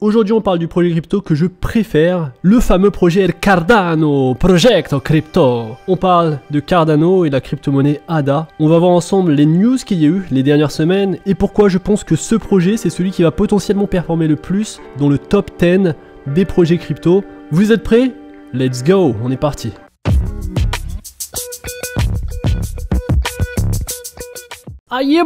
Aujourd'hui, on parle du projet crypto que je préfère, le fameux projet Cardano, Project Crypto. On parle de Cardano et de la crypto-monnaie ADA. On va voir ensemble les news qu'il y a eu les dernières semaines et pourquoi je pense que ce projet, c'est celui qui va potentiellement performer le plus dans le top 10 des projets crypto. Vous êtes prêts Let's go, on est parti. Aïe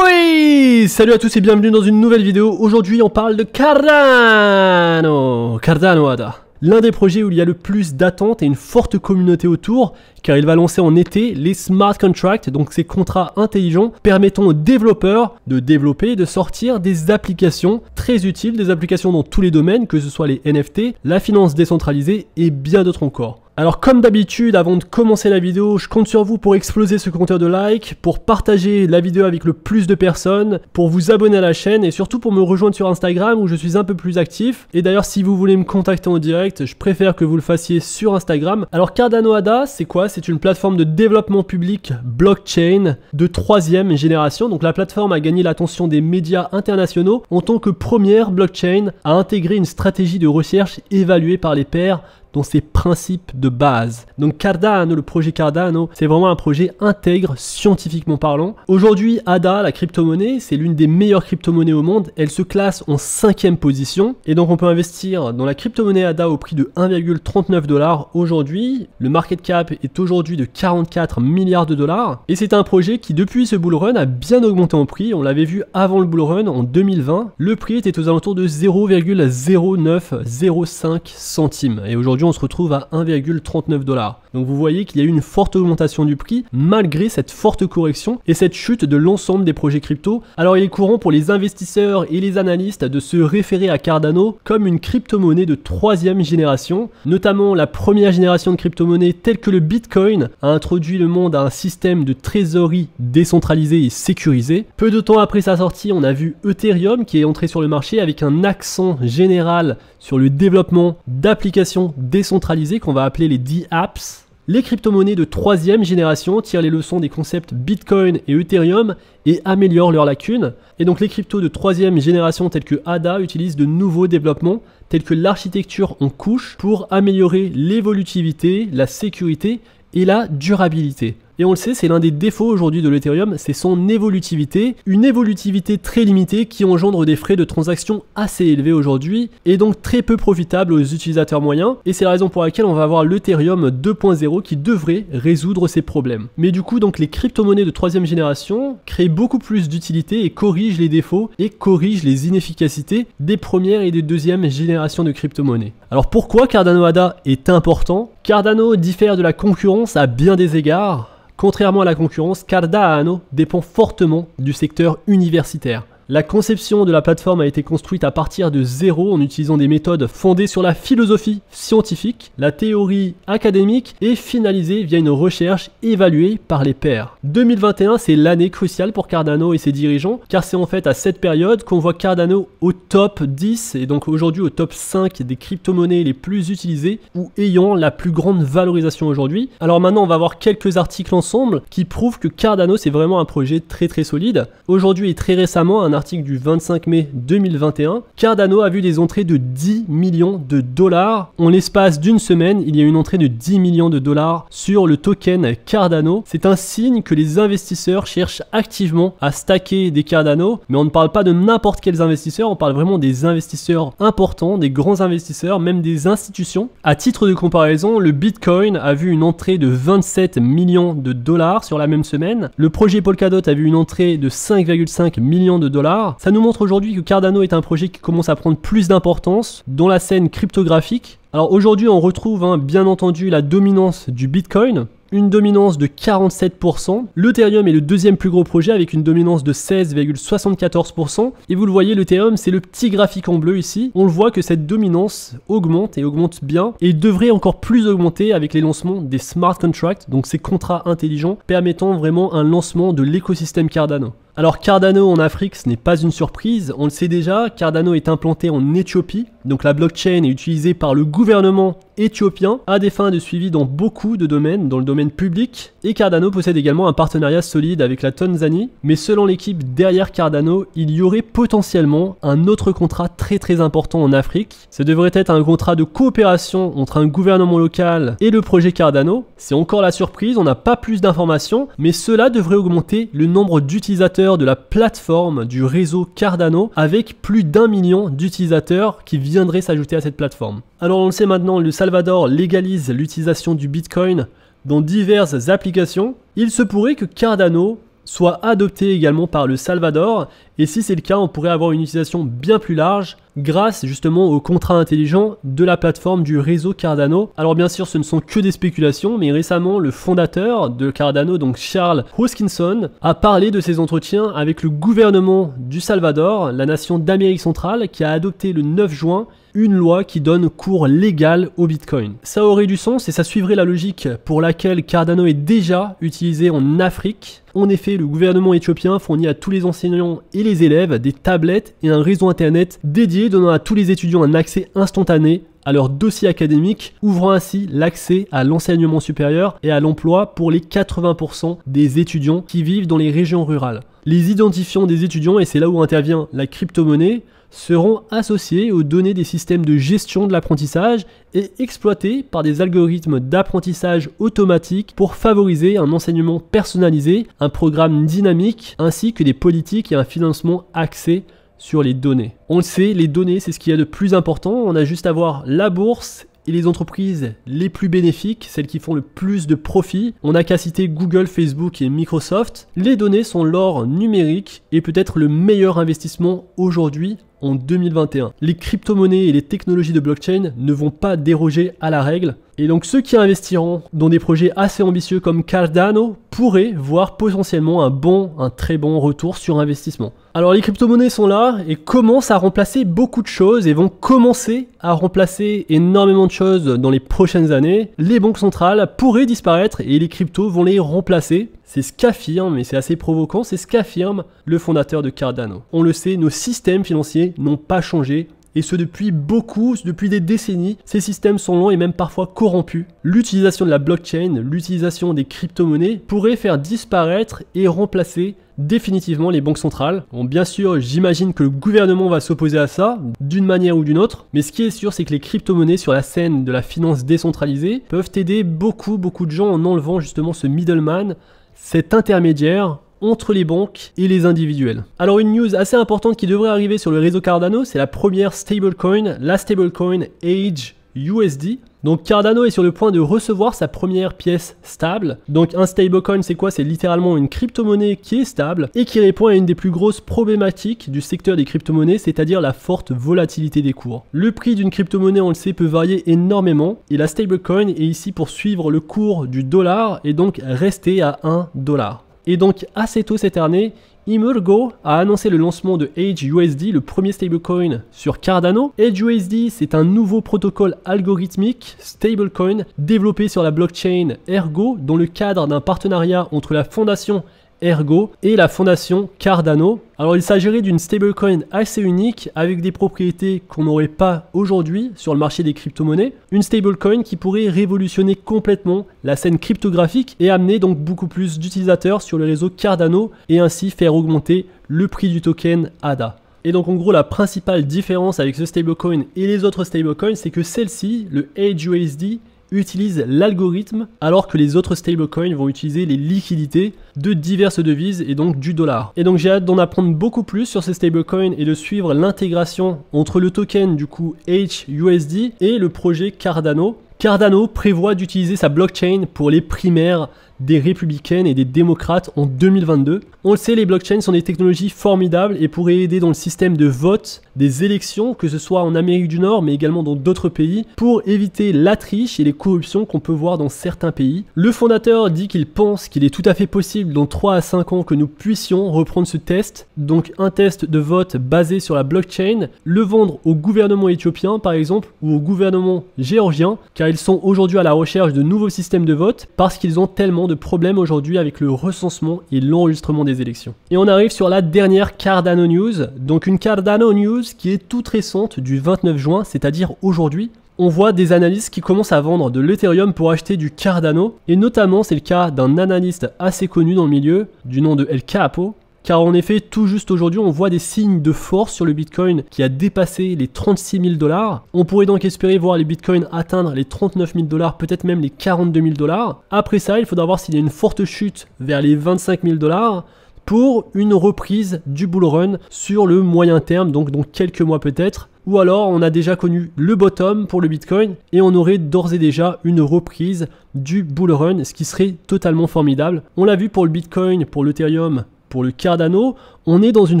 oui Salut à tous et bienvenue dans une nouvelle vidéo. Aujourd'hui, on parle de Cardano. Cardano Ada. L'un des projets où il y a le plus d'attentes et une forte communauté autour, car il va lancer en été les smart contracts, donc ces contrats intelligents permettant aux développeurs de développer et de sortir des applications très utiles, des applications dans tous les domaines, que ce soit les NFT, la finance décentralisée et bien d'autres encore. Alors comme d'habitude, avant de commencer la vidéo, je compte sur vous pour exploser ce compteur de likes, pour partager la vidéo avec le plus de personnes, pour vous abonner à la chaîne et surtout pour me rejoindre sur Instagram où je suis un peu plus actif. Et d'ailleurs si vous voulez me contacter en direct, je préfère que vous le fassiez sur Instagram. Alors Cardano ADA, c'est quoi C'est une plateforme de développement public blockchain de troisième génération. Donc la plateforme a gagné l'attention des médias internationaux en tant que première blockchain à intégrer une stratégie de recherche évaluée par les pairs dans ses principes de base. Donc Cardano, le projet Cardano, c'est vraiment un projet intègre scientifiquement parlant. Aujourd'hui, ADA, la crypto-monnaie, c'est l'une des meilleures crypto-monnaies au monde. Elle se classe en cinquième position. Et donc on peut investir dans la crypto-monnaie ADA au prix de 1,39 dollars aujourd'hui. Le market cap est aujourd'hui de 44 milliards de dollars. Et c'est un projet qui, depuis ce bull run, a bien augmenté en prix. On l'avait vu avant le bull run en 2020. Le prix était aux alentours de 0,0905 centimes. Et aujourd'hui, on se retrouve à 1,39 dollars. Donc vous voyez qu'il y a eu une forte augmentation du prix malgré cette forte correction et cette chute de l'ensemble des projets crypto. Alors il est courant pour les investisseurs et les analystes de se référer à Cardano comme une crypto-monnaie de troisième génération. Notamment la première génération de crypto-monnaies telle que le Bitcoin a introduit le monde à un système de trésorerie décentralisé et sécurisé. Peu de temps après sa sortie, on a vu Ethereum qui est entré sur le marché avec un accent général sur le développement d'applications décentralisés qu'on va appeler les D-Apps. Les crypto-monnaies de troisième génération tirent les leçons des concepts Bitcoin et Ethereum et améliorent leurs lacunes. Et donc les cryptos de troisième génération telles que ADA utilisent de nouveaux développements tels que l'architecture en couche pour améliorer l'évolutivité, la sécurité et la durabilité. Et on le sait, c'est l'un des défauts aujourd'hui de l'Ethereum, c'est son évolutivité, une évolutivité très limitée qui engendre des frais de transaction assez élevés aujourd'hui et donc très peu profitable aux utilisateurs moyens. Et c'est la raison pour laquelle on va avoir l'Ethereum 2.0 qui devrait résoudre ces problèmes. Mais du coup, donc les crypto-monnaies de troisième génération créent beaucoup plus d'utilité et corrigent les défauts et corrigent les inefficacités des premières et des deuxièmes générations de crypto-monnaies. Alors pourquoi Cardano ADA est important Cardano diffère de la concurrence à bien des égards. Contrairement à la concurrence, Cardano dépend fortement du secteur universitaire. La conception de la plateforme a été construite à partir de zéro en utilisant des méthodes fondées sur la philosophie scientifique, la théorie académique et finalisée via une recherche évaluée par les pairs. 2021, c'est l'année cruciale pour Cardano et ses dirigeants car c'est en fait à cette période qu'on voit Cardano au top 10 et donc aujourd'hui au top 5 des crypto-monnaies les plus utilisées ou ayant la plus grande valorisation aujourd'hui. Alors maintenant, on va voir quelques articles ensemble qui prouvent que Cardano c'est vraiment un projet très très solide. Aujourd'hui et très récemment, un article du 25 mai 2021, Cardano a vu des entrées de 10 millions de dollars. En l'espace d'une semaine, il y a une entrée de 10 millions de dollars sur le token Cardano. C'est un signe que les investisseurs cherchent activement à stacker des Cardano, mais on ne parle pas de n'importe quels investisseurs, on parle vraiment des investisseurs importants, des grands investisseurs, même des institutions. À titre de comparaison, le Bitcoin a vu une entrée de 27 millions de dollars sur la même semaine. Le projet Polkadot a vu une entrée de 5,5 millions de dollars ça nous montre aujourd'hui que Cardano est un projet qui commence à prendre plus d'importance dans la scène cryptographique. Alors aujourd'hui, on retrouve hein, bien entendu la dominance du Bitcoin, une dominance de 47%. L'Ethereum est le deuxième plus gros projet avec une dominance de 16,74%. Et vous le voyez, l'Ethereum, c'est le petit graphique en bleu ici. On le voit que cette dominance augmente et augmente bien et devrait encore plus augmenter avec les lancements des smart contracts, donc ces contrats intelligents permettant vraiment un lancement de l'écosystème Cardano. Alors Cardano en Afrique, ce n'est pas une surprise, on le sait déjà, Cardano est implanté en Éthiopie, donc la blockchain est utilisée par le gouvernement éthiopien à des fins de suivi dans beaucoup de domaines, dans le domaine public. Et Cardano possède également un partenariat solide avec la Tanzanie. Mais selon l'équipe derrière Cardano, il y aurait potentiellement un autre contrat très très important en Afrique. Ce devrait être un contrat de coopération entre un gouvernement local et le projet Cardano. C'est encore la surprise, on n'a pas plus d'informations, mais cela devrait augmenter le nombre d'utilisateurs de la plateforme du réseau Cardano avec plus d'un million d'utilisateurs qui viennent viendrait s'ajouter à cette plateforme. Alors on le sait maintenant, le Salvador légalise l'utilisation du Bitcoin dans diverses applications. Il se pourrait que Cardano soit adopté également par le Salvador, et si c'est le cas, on pourrait avoir une utilisation bien plus large grâce justement aux contrat intelligent de la plateforme du réseau Cardano. Alors bien sûr, ce ne sont que des spéculations, mais récemment, le fondateur de Cardano, donc Charles Hoskinson, a parlé de ses entretiens avec le gouvernement du Salvador, la nation d'Amérique centrale, qui a adopté le 9 juin une loi qui donne cours légal au Bitcoin. Ça aurait du sens et ça suivrait la logique pour laquelle Cardano est déjà utilisé en Afrique. En effet, le gouvernement éthiopien fournit à tous les enseignants et les élèves des tablettes et un réseau internet dédié donnant à tous les étudiants un accès instantané à leur dossier académique, ouvrant ainsi l'accès à l'enseignement supérieur et à l'emploi pour les 80% des étudiants qui vivent dans les régions rurales. Les identifiants des étudiants, et c'est là où intervient la crypto-monnaie, seront associés aux données des systèmes de gestion de l'apprentissage et exploités par des algorithmes d'apprentissage automatique pour favoriser un enseignement personnalisé, un programme dynamique, ainsi que des politiques et un financement axé sur les données. On le sait, les données, c'est ce qu'il y a de plus important. On a juste à voir la bourse et les entreprises les plus bénéfiques, celles qui font le plus de profit. On n'a qu'à citer Google, Facebook et Microsoft. Les données sont l'or numérique et peut-être le meilleur investissement aujourd'hui en 2021. Les crypto-monnaies et les technologies de blockchain ne vont pas déroger à la règle. Et donc ceux qui investiront dans des projets assez ambitieux comme Cardano pourraient voir potentiellement un bon, un très bon retour sur investissement. Alors les crypto-monnaies sont là et commencent à remplacer beaucoup de choses et vont commencer à remplacer énormément de choses dans les prochaines années. Les banques centrales pourraient disparaître et les cryptos vont les remplacer. C'est ce qu'affirme, et c'est assez provoquant, c'est ce qu'affirme le fondateur de Cardano. On le sait, nos systèmes financiers n'ont pas changé et ce depuis beaucoup, depuis des décennies. Ces systèmes sont longs et même parfois corrompus. L'utilisation de la blockchain, l'utilisation des crypto-monnaies pourrait faire disparaître et remplacer définitivement les banques centrales. Bon, bien sûr, j'imagine que le gouvernement va s'opposer à ça, d'une manière ou d'une autre, mais ce qui est sûr, c'est que les crypto-monnaies sur la scène de la finance décentralisée peuvent aider beaucoup, beaucoup de gens en enlevant justement ce middleman cet intermédiaire entre les banques et les individuels. Alors une news assez importante qui devrait arriver sur le réseau Cardano, c'est la première stablecoin, la stablecoin Age USD. Donc Cardano est sur le point de recevoir sa première pièce stable. Donc un stablecoin c'est quoi C'est littéralement une crypto-monnaie qui est stable et qui répond à une des plus grosses problématiques du secteur des crypto-monnaies, c'est-à-dire la forte volatilité des cours. Le prix d'une crypto-monnaie on le sait peut varier énormément et la stablecoin est ici pour suivre le cours du dollar et donc rester à 1 dollar. Et donc assez tôt cette année, Imurgo a annoncé le lancement de Age le premier stablecoin sur Cardano. HUSD, c'est un nouveau protocole algorithmique stablecoin développé sur la blockchain Ergo dans le cadre d'un partenariat entre la fondation Ergo et la fondation Cardano. Alors il s'agirait d'une stablecoin assez unique avec des propriétés qu'on n'aurait pas aujourd'hui sur le marché des crypto-monnaies. Une stablecoin qui pourrait révolutionner complètement la scène cryptographique et amener donc beaucoup plus d'utilisateurs sur le réseau Cardano et ainsi faire augmenter le prix du token ADA. Et donc en gros la principale différence avec ce stablecoin et les autres stablecoins c'est que celle-ci, le AUSD, utilise l'algorithme alors que les autres stablecoins vont utiliser les liquidités de diverses devises et donc du dollar. Et donc j'ai hâte d'en apprendre beaucoup plus sur ces stablecoins et de suivre l'intégration entre le token du coup HUSD et le projet Cardano. Cardano prévoit d'utiliser sa blockchain pour les primaires des républicaines et des démocrates en 2022. On le sait, les blockchains sont des technologies formidables et pourraient aider dans le système de vote des élections, que ce soit en Amérique du Nord mais également dans d'autres pays, pour éviter la triche et les corruptions qu'on peut voir dans certains pays. Le fondateur dit qu'il pense qu'il est tout à fait possible dans 3 à 5 ans que nous puissions reprendre ce test, donc un test de vote basé sur la blockchain, le vendre au gouvernement éthiopien par exemple ou au gouvernement géorgien, car ils sont aujourd'hui à la recherche de nouveaux systèmes de vote parce qu'ils ont tellement de problème problèmes aujourd'hui avec le recensement et l'enregistrement des élections. Et on arrive sur la dernière Cardano News, donc une Cardano News qui est toute récente du 29 juin, c'est-à-dire aujourd'hui, on voit des analystes qui commencent à vendre de l'Ethereum pour acheter du Cardano, et notamment c'est le cas d'un analyste assez connu dans le milieu, du nom de El Capo, car en effet, tout juste aujourd'hui, on voit des signes de force sur le Bitcoin qui a dépassé les 36 000 dollars. On pourrait donc espérer voir les Bitcoins atteindre les 39 000 dollars, peut-être même les 42 000 dollars. Après ça, il faudra voir s'il y a une forte chute vers les 25 000 dollars pour une reprise du bull run sur le moyen terme, donc dans quelques mois peut-être. Ou alors on a déjà connu le bottom pour le Bitcoin et on aurait d'ores et déjà une reprise du bull run, ce qui serait totalement formidable. On l'a vu pour le Bitcoin, pour l'Ethereum, pour le Cardano, on est dans une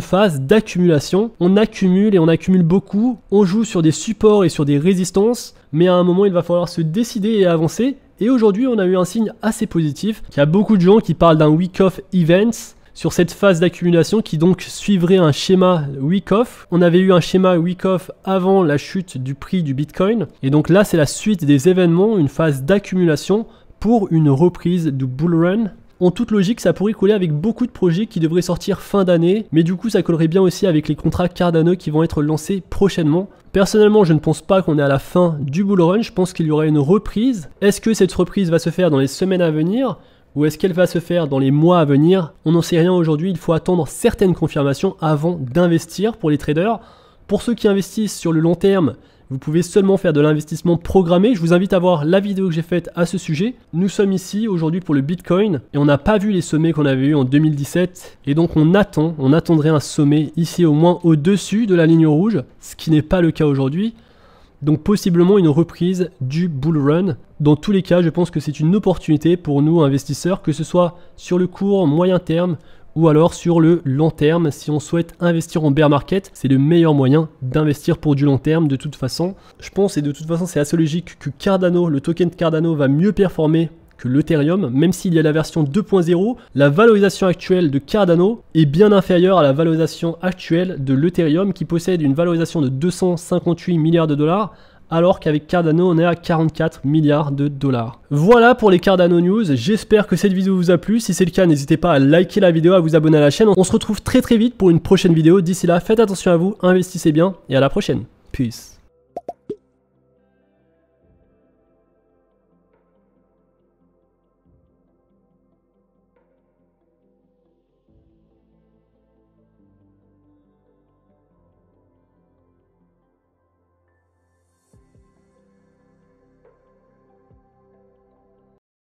phase d'accumulation. On accumule et on accumule beaucoup. On joue sur des supports et sur des résistances. Mais à un moment, il va falloir se décider et avancer. Et aujourd'hui, on a eu un signe assez positif. Il y a beaucoup de gens qui parlent d'un week-off events sur cette phase d'accumulation qui donc suivrait un schéma week-off. On avait eu un schéma week-off avant la chute du prix du Bitcoin. Et donc là, c'est la suite des événements, une phase d'accumulation pour une reprise du bull run en toute logique, ça pourrait coller avec beaucoup de projets qui devraient sortir fin d'année, mais du coup ça collerait bien aussi avec les contrats Cardano qui vont être lancés prochainement. Personnellement, je ne pense pas qu'on est à la fin du bull run, je pense qu'il y aura une reprise. Est-ce que cette reprise va se faire dans les semaines à venir ou est-ce qu'elle va se faire dans les mois à venir On n'en sait rien aujourd'hui, il faut attendre certaines confirmations avant d'investir pour les traders. Pour ceux qui investissent sur le long terme, vous pouvez seulement faire de l'investissement programmé. Je vous invite à voir la vidéo que j'ai faite à ce sujet. Nous sommes ici aujourd'hui pour le Bitcoin et on n'a pas vu les sommets qu'on avait eu en 2017. Et donc on attend, on attendrait un sommet ici au moins au-dessus de la ligne rouge, ce qui n'est pas le cas aujourd'hui. Donc possiblement une reprise du bull run. Dans tous les cas, je pense que c'est une opportunité pour nous investisseurs, que ce soit sur le court, moyen terme ou alors sur le long terme. Si on souhaite investir en bear market, c'est le meilleur moyen d'investir pour du long terme de toute façon. Je pense et de toute façon c'est assez logique que Cardano, le token de Cardano va mieux performer que l'Ethereum, même s'il y a la version 2.0, la valorisation actuelle de Cardano est bien inférieure à la valorisation actuelle de l'Ethereum qui possède une valorisation de 258 milliards de dollars alors qu'avec Cardano on est à 44 milliards de dollars. Voilà pour les Cardano News, j'espère que cette vidéo vous a plu, si c'est le cas n'hésitez pas à liker la vidéo, à vous abonner à la chaîne, on se retrouve très très vite pour une prochaine vidéo, d'ici là faites attention à vous, investissez bien et à la prochaine, peace